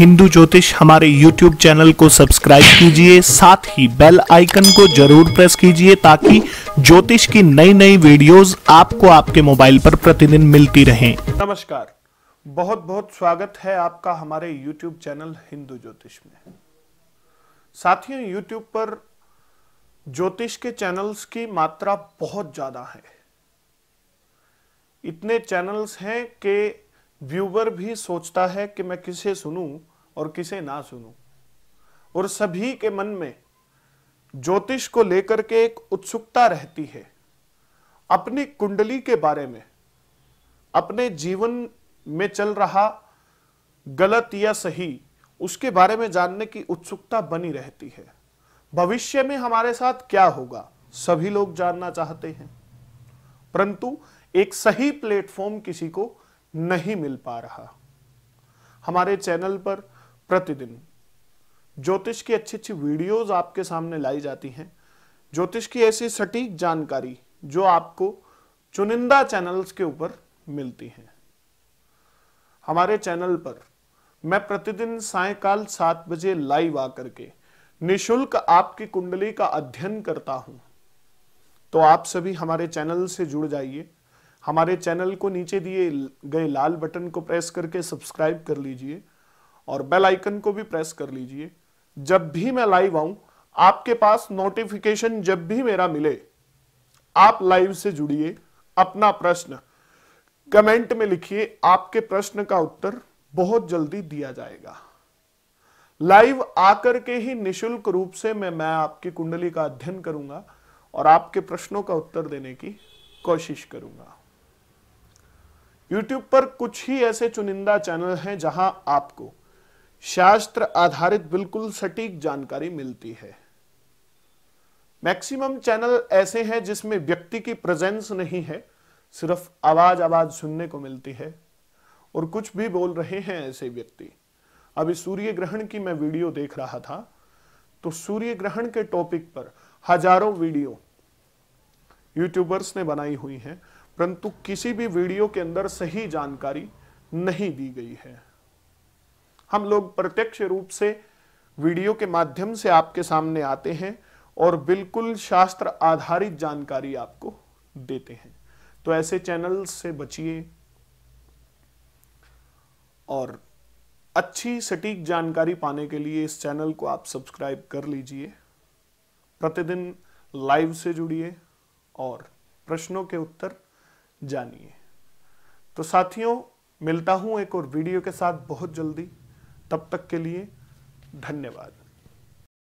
हिंदू ज्योतिष हमारे YouTube channel को सब्सक्राइब कीजिए साथ ही बेल आइकन को जरूर प्रेस कीजिए ताकि ज्योतिष की नई नई वीडियोस आपको आपके मोबाइल पर प्रतिदिन मिलती रहें नमस्कार बहुत बहुत स्वागत है आपका हमारे यूट्यूब चैनल हिंदू ज्योतिष में साथियों यूट्यूब पर ज्योतिष के चैनल्स की मात्रा बहुत ज्यादा है इतने चैनल्स हैं कि व्यूवर भी सोचता है कि मैं किसे सुनूं और किसे ना सुनूं और सभी के मन में ज्योतिष को लेकर के एक उत्सुकता रहती है अपनी कुंडली के बारे में अपने जीवन में चल रहा गलत या सही उसके बारे में जानने की उत्सुकता बनी रहती है भविष्य में हमारे साथ क्या होगा सभी लोग जानना चाहते हैं परंतु एक सही प्लेटफॉर्म किसी को नहीं मिल पा रहा हमारे चैनल पर प्रतिदिन ज्योतिष की अच्छी अच्छी वीडियोस आपके सामने लाई जाती हैं ज्योतिष की ऐसी सटीक जानकारी जो आपको चुनिंदा चैनल्स के ऊपर मिलती है हमारे चैनल पर मैं प्रतिदिन सायकाल सात बजे लाइव आकर के निशुल्क आपकी कुंडली का अध्ययन करता हूं तो आप सभी हमारे चैनल से जुड़ जाइए हमारे चैनल को नीचे दिए गए लाल बटन को प्रेस करके सब्सक्राइब कर लीजिए और बेल आइकन को भी प्रेस कर लीजिए जब भी मैं लाइव आऊं आपके पास नोटिफिकेशन जब भी मेरा मिले आप लाइव से जुड़िए अपना प्रश्न कमेंट में लिखिए आपके प्रश्न का उत्तर बहुत जल्दी दिया जाएगा लाइव आकर के ही निशुल्क रूप से मैं मैं आपकी कुंडली का अध्ययन करूंगा और आपके प्रश्नों का उत्तर देने की कोशिश करूंगा यूट्यूब पर कुछ ही ऐसे चुनिंदा चैनल हैं जहां आपको शास्त्र आधारित बिल्कुल सटीक जानकारी मिलती है मैक्सिमम चैनल ऐसे हैं जिसमें व्यक्ति की प्रेजेंस नहीं है सिर्फ आवाज आवाज सुनने को मिलती है और कुछ भी बोल रहे हैं ऐसे व्यक्ति अभी सूर्य ग्रहण की मैं वीडियो देख रहा था तो सूर्य ग्रहण के टॉपिक पर हजारों वीडियो यूट्यूबर्स ने बनाई हुई हैं परंतु किसी भी वीडियो के अंदर सही जानकारी नहीं दी गई है हम लोग प्रत्यक्ष रूप से वीडियो के माध्यम से आपके सामने आते हैं और बिल्कुल शास्त्र आधारित जानकारी आपको देते हैं तो ऐसे चैनल से बचिए और अच्छी सटीक जानकारी पाने के लिए इस चैनल को आप सब्सक्राइब कर लीजिए प्रतिदिन लाइव से जुड़िए और प्रश्नों के उत्तर जानिए तो साथियों मिलता हूं एक और वीडियो के साथ बहुत जल्दी तब तक के लिए धन्यवाद